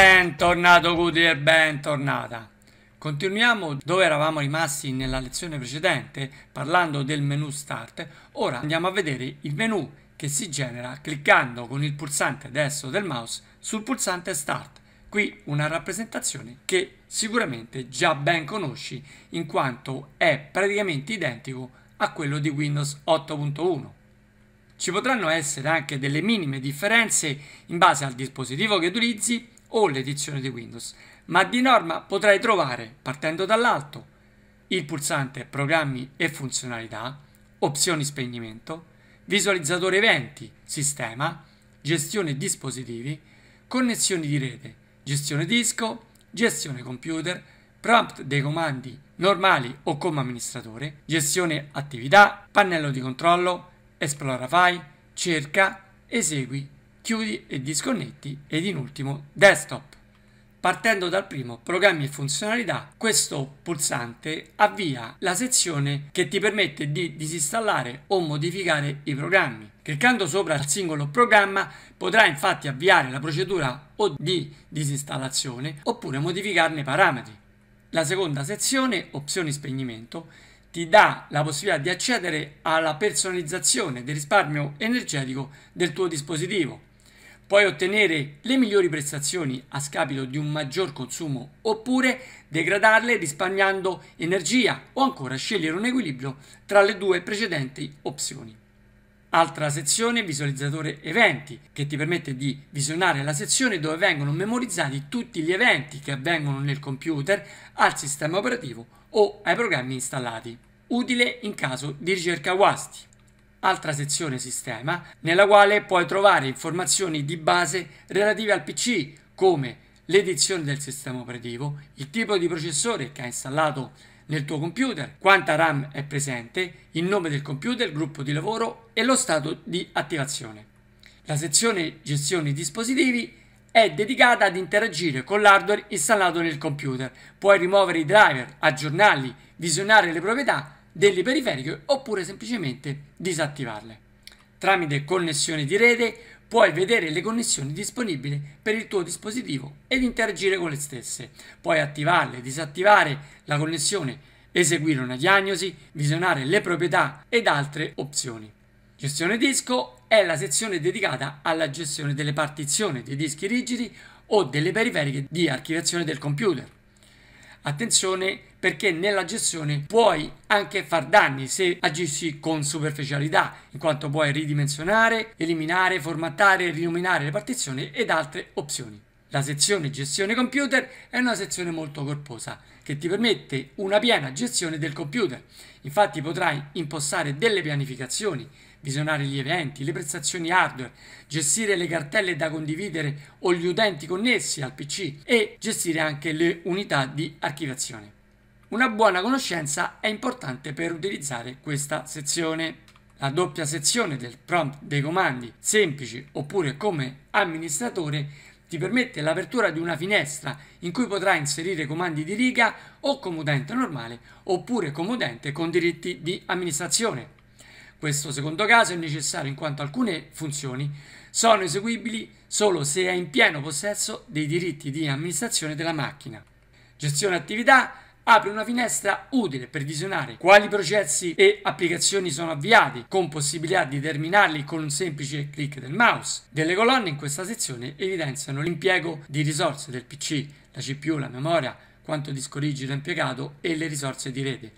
Bentornato Guti e bentornata. Continuiamo dove eravamo rimasti nella lezione precedente parlando del menu start. Ora andiamo a vedere il menu che si genera cliccando con il pulsante destro del mouse sul pulsante start. Qui una rappresentazione che sicuramente già ben conosci in quanto è praticamente identico a quello di Windows 8.1. Ci potranno essere anche delle minime differenze in base al dispositivo che utilizzi o l'edizione di Windows, ma di norma potrai trovare, partendo dall'alto, il pulsante Programmi e funzionalità, Opzioni spegnimento, Visualizzatore eventi, Sistema, Gestione dispositivi, Connessioni di rete, Gestione disco, Gestione computer, Prompt dei comandi normali o come amministratore, Gestione attività, Pannello di controllo, Esplora file, Cerca, Esegui chiudi e disconnetti ed in ultimo desktop. Partendo dal primo, programmi e funzionalità, questo pulsante avvia la sezione che ti permette di disinstallare o modificare i programmi. Cliccando sopra il singolo programma potrai infatti avviare la procedura o di disinstallazione oppure modificarne i parametri. La seconda sezione, opzioni spegnimento, ti dà la possibilità di accedere alla personalizzazione del risparmio energetico del tuo dispositivo Puoi ottenere le migliori prestazioni a scapito di un maggior consumo oppure degradarle risparmiando energia o ancora scegliere un equilibrio tra le due precedenti opzioni. Altra sezione visualizzatore eventi che ti permette di visionare la sezione dove vengono memorizzati tutti gli eventi che avvengono nel computer, al sistema operativo o ai programmi installati, utile in caso di ricerca guasti altra sezione sistema, nella quale puoi trovare informazioni di base relative al PC, come l'edizione del sistema operativo, il tipo di processore che hai installato nel tuo computer, quanta RAM è presente, il nome del computer, il gruppo di lavoro e lo stato di attivazione. La sezione gestione dispositivi è dedicata ad interagire con l'hardware installato nel computer. Puoi rimuovere i driver, aggiornarli, visionare le proprietà delle periferiche oppure semplicemente disattivarle. Tramite connessione di rete puoi vedere le connessioni disponibili per il tuo dispositivo ed interagire con le stesse. Puoi attivarle, disattivare la connessione, eseguire una diagnosi, visionare le proprietà ed altre opzioni. Gestione disco è la sezione dedicata alla gestione delle partizioni dei dischi rigidi o delle periferiche di archiviazione del computer. Attenzione perché nella gestione puoi anche far danni se agissi con superficialità, in quanto puoi ridimensionare, eliminare, formattare, rinominare le partizioni ed altre opzioni. La sezione gestione computer è una sezione molto corposa che ti permette una piena gestione del computer. Infatti potrai impostare delle pianificazioni, visionare gli eventi, le prestazioni hardware, gestire le cartelle da condividere o gli utenti connessi al PC e gestire anche le unità di archiviazione. Una buona conoscenza è importante per utilizzare questa sezione. La doppia sezione del prompt dei comandi semplici oppure come amministratore ti permette l'apertura di una finestra in cui potrai inserire comandi di riga o come utente normale oppure come utente con diritti di amministrazione. Questo secondo caso è necessario in quanto alcune funzioni sono eseguibili solo se è in pieno possesso dei diritti di amministrazione della macchina. Gestione attività apre una finestra utile per visionare quali processi e applicazioni sono avviati, con possibilità di terminarli con un semplice clic del mouse. Delle colonne in questa sezione evidenziano l'impiego di risorse del PC, la CPU, la memoria, quanto disco rigido impiegato e le risorse di rete.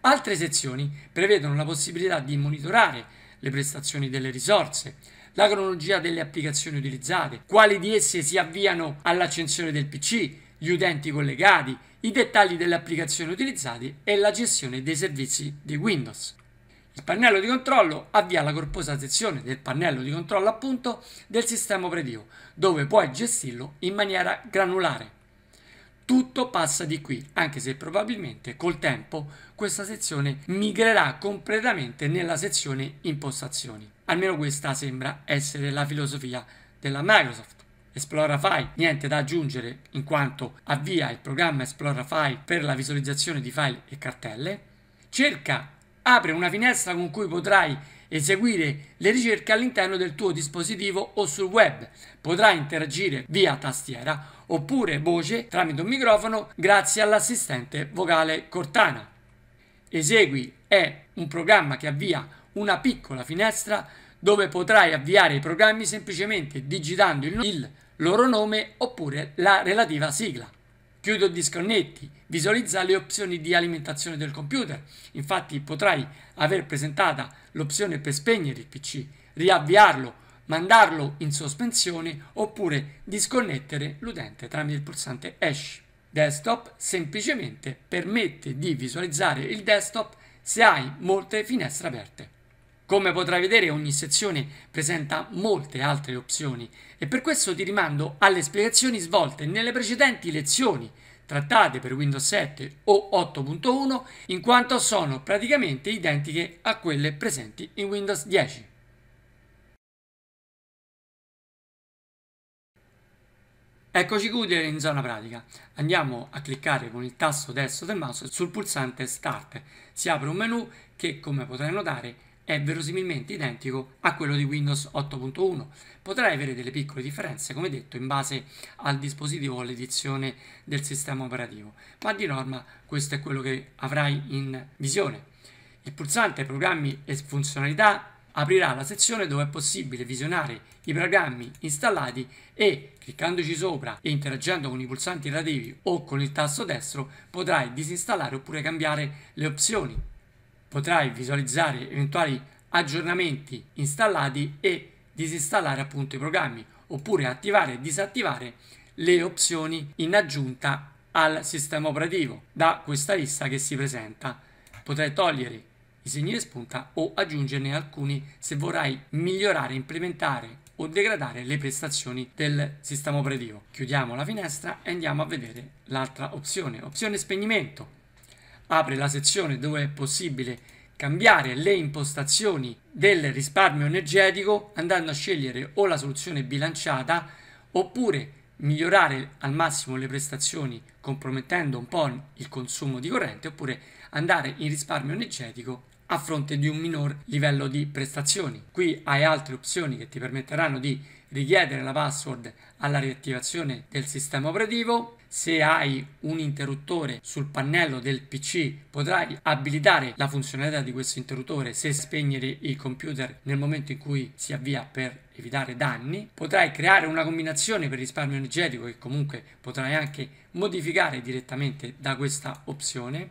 Altre sezioni prevedono la possibilità di monitorare le prestazioni delle risorse, la cronologia delle applicazioni utilizzate, quali di esse si avviano all'accensione del PC, gli utenti collegati, i dettagli delle applicazioni utilizzate e la gestione dei servizi di Windows. Il pannello di controllo avvia la corposa sezione del pannello di controllo appunto del sistema operativo, dove puoi gestirlo in maniera granulare. Tutto passa di qui, anche se probabilmente col tempo questa sezione migrerà completamente nella sezione impostazioni. Almeno questa sembra essere la filosofia della Microsoft. ExploraFile niente da aggiungere in quanto avvia il programma ExploraFile per la visualizzazione di file e cartelle, cerca, apre una finestra con cui potrai eseguire le ricerche all'interno del tuo dispositivo o sul web. Potrai interagire via tastiera oppure voce tramite un microfono grazie all'assistente vocale Cortana. Esegui è un programma che avvia una piccola finestra dove potrai avviare i programmi semplicemente digitando il loro nome oppure la relativa sigla. Chiudo disconnetti, visualizza le opzioni di alimentazione del computer. Infatti potrai aver presentata l'opzione per spegnere il PC, riavviarlo, mandarlo in sospensione oppure disconnettere l'utente tramite il pulsante Hash. Desktop semplicemente permette di visualizzare il desktop se hai molte finestre aperte. Come potrai vedere ogni sezione presenta molte altre opzioni e per questo ti rimando alle spiegazioni svolte nelle precedenti lezioni trattate per Windows 7 o 8.1 in quanto sono praticamente identiche a quelle presenti in Windows 10. Eccoci qui in zona pratica. Andiamo a cliccare con il tasto destro del mouse sul pulsante Start. Si apre un menu che, come potrai notare, è verosimilmente identico a quello di Windows 8.1. Potrai avere delle piccole differenze, come detto, in base al dispositivo o all'edizione del sistema operativo, ma di norma questo è quello che avrai in visione. Il pulsante Programmi e funzionalità aprirà la sezione dove è possibile visionare i programmi installati e cliccandoci sopra e interagendo con i pulsanti relativi o con il tasto destro potrai disinstallare oppure cambiare le opzioni potrai visualizzare eventuali aggiornamenti installati e disinstallare appunto i programmi oppure attivare e disattivare le opzioni in aggiunta al sistema operativo da questa lista che si presenta potrai togliere i segni di spunta o aggiungerne alcuni se vorrai migliorare implementare o degradare le prestazioni del sistema operativo chiudiamo la finestra e andiamo a vedere l'altra opzione opzione spegnimento apre la sezione dove è possibile cambiare le impostazioni del risparmio energetico andando a scegliere o la soluzione bilanciata oppure migliorare al massimo le prestazioni compromettendo un po' il consumo di corrente oppure andare in risparmio energetico a fronte di un minor livello di prestazioni. Qui hai altre opzioni che ti permetteranno di richiedere la password alla riattivazione del sistema operativo, se hai un interruttore sul pannello del PC potrai abilitare la funzionalità di questo interruttore se spegnere il computer nel momento in cui si avvia per evitare danni, potrai creare una combinazione per risparmio energetico che comunque potrai anche modificare direttamente da questa opzione,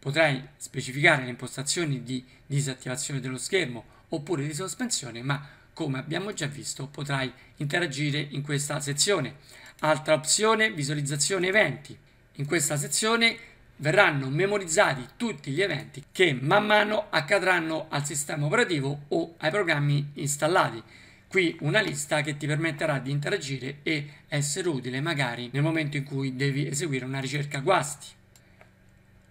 potrai specificare le impostazioni di disattivazione dello schermo oppure di sospensione, ma come abbiamo già visto potrai interagire in questa sezione. Altra opzione, visualizzazione eventi. In questa sezione verranno memorizzati tutti gli eventi che man mano accadranno al sistema operativo o ai programmi installati. Qui una lista che ti permetterà di interagire e essere utile magari nel momento in cui devi eseguire una ricerca guasti.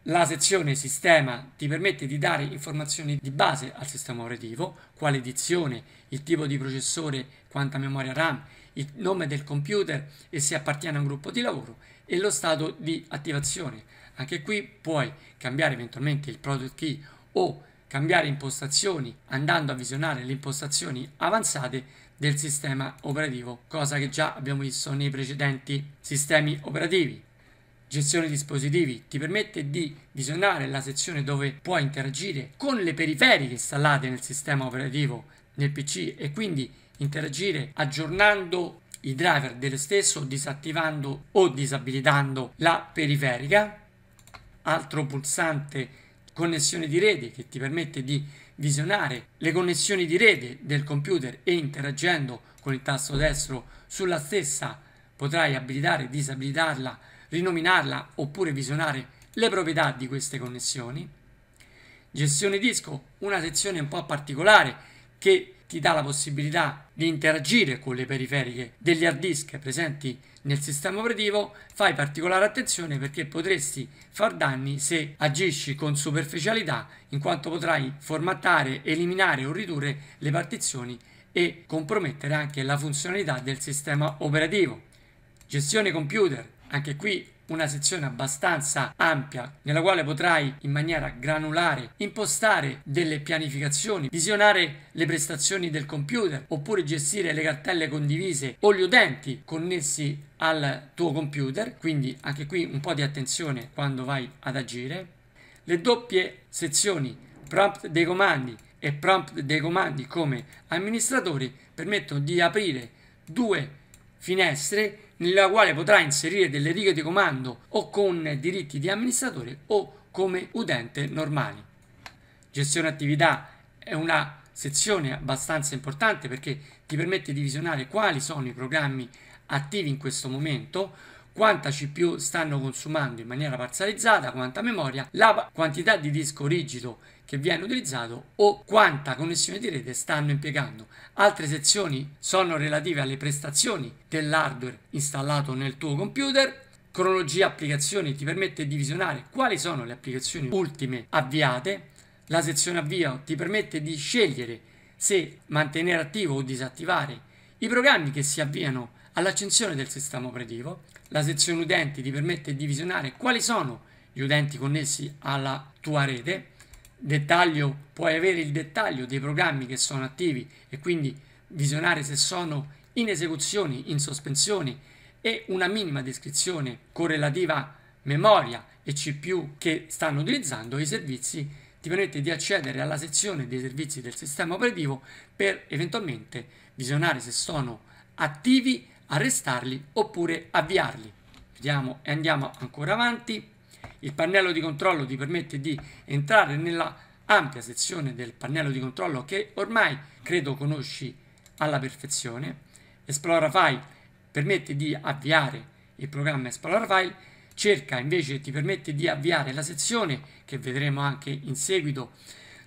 La sezione sistema ti permette di dare informazioni di base al sistema operativo, quale edizione, il tipo di processore, quanta memoria RAM, il nome del computer e se appartiene a un gruppo di lavoro e lo stato di attivazione. Anche qui puoi cambiare eventualmente il product key o cambiare impostazioni andando a visionare le impostazioni avanzate del sistema operativo, cosa che già abbiamo visto nei precedenti sistemi operativi gestione dispositivi ti permette di visionare la sezione dove puoi interagire con le periferiche installate nel sistema operativo nel PC e quindi interagire aggiornando i driver dello stesso disattivando o disabilitando la periferica altro pulsante connessione di rete che ti permette di visionare le connessioni di rete del computer e interagendo con il tasto destro sulla stessa potrai abilitare e disabilitarla rinominarla oppure visionare le proprietà di queste connessioni. Gestione disco, una sezione un po' particolare che ti dà la possibilità di interagire con le periferiche degli hard disk presenti nel sistema operativo, fai particolare attenzione perché potresti far danni se agisci con superficialità, in quanto potrai formattare, eliminare o ridurre le partizioni e compromettere anche la funzionalità del sistema operativo. Gestione computer, anche qui una sezione abbastanza ampia nella quale potrai in maniera granulare impostare delle pianificazioni, visionare le prestazioni del computer oppure gestire le cartelle condivise o gli utenti connessi al tuo computer, quindi anche qui un po' di attenzione quando vai ad agire. Le doppie sezioni prompt dei comandi e prompt dei comandi come amministratore permettono di aprire due finestre nella quale potrà inserire delle righe di comando o con diritti di amministratore o come utente normali. Gestione attività è una sezione abbastanza importante perché ti permette di visionare quali sono i programmi attivi in questo momento, quanta CPU stanno consumando in maniera parzializzata, quanta memoria, la quantità di disco rigido che viene utilizzato o quanta connessione di rete stanno impiegando. Altre sezioni sono relative alle prestazioni dell'hardware installato nel tuo computer. Cronologia applicazioni ti permette di visionare quali sono le applicazioni ultime avviate. La sezione avvio ti permette di scegliere se mantenere attivo o disattivare i programmi che si avviano All'accensione del sistema operativo, la sezione utenti ti permette di visionare quali sono gli utenti connessi alla tua rete, dettaglio, puoi avere il dettaglio dei programmi che sono attivi e quindi visionare se sono in esecuzione, in sospensione e una minima descrizione correlativa memoria e CPU che stanno utilizzando i servizi ti permette di accedere alla sezione dei servizi del sistema operativo per eventualmente visionare se sono attivi arrestarli oppure avviarli. Vediamo e andiamo ancora avanti. Il pannello di controllo ti permette di entrare nella ampia sezione del pannello di controllo che ormai credo conosci alla perfezione. Esplora File permette di avviare il programma Esplora File, cerca invece ti permette di avviare la sezione che vedremo anche in seguito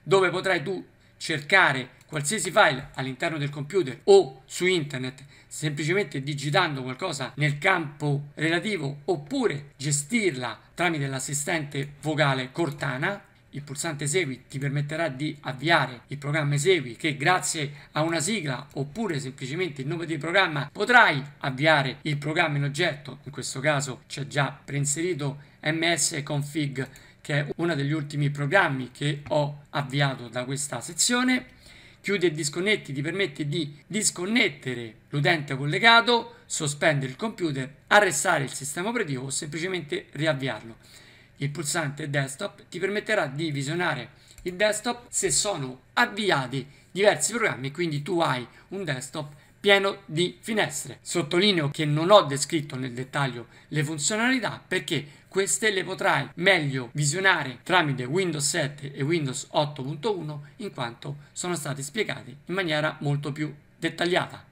dove potrai tu cercare qualsiasi file all'interno del computer o su internet semplicemente digitando qualcosa nel campo relativo oppure gestirla tramite l'assistente vocale Cortana. Il pulsante Esegui ti permetterà di avviare il programma Esegui che grazie a una sigla oppure semplicemente il nome del programma potrai avviare il programma in oggetto. In questo caso c'è già preinserito MS Config che è uno degli ultimi programmi che ho avviato da questa sezione chiudi e disconnetti ti permette di disconnettere l'utente collegato, sospendere il computer, arrestare il sistema operativo o semplicemente riavviarlo. Il pulsante desktop ti permetterà di visionare il desktop se sono avviati diversi programmi, quindi tu hai un desktop pieno di finestre. Sottolineo che non ho descritto nel dettaglio le funzionalità perché queste le potrai meglio visionare tramite Windows 7 e Windows 8.1 in quanto sono state spiegate in maniera molto più dettagliata.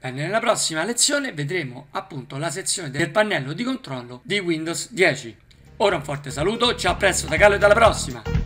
Bene, nella prossima lezione vedremo appunto la sezione del pannello di controllo di Windows 10. Ora un forte saluto, ci a presto da Carlo e alla prossima!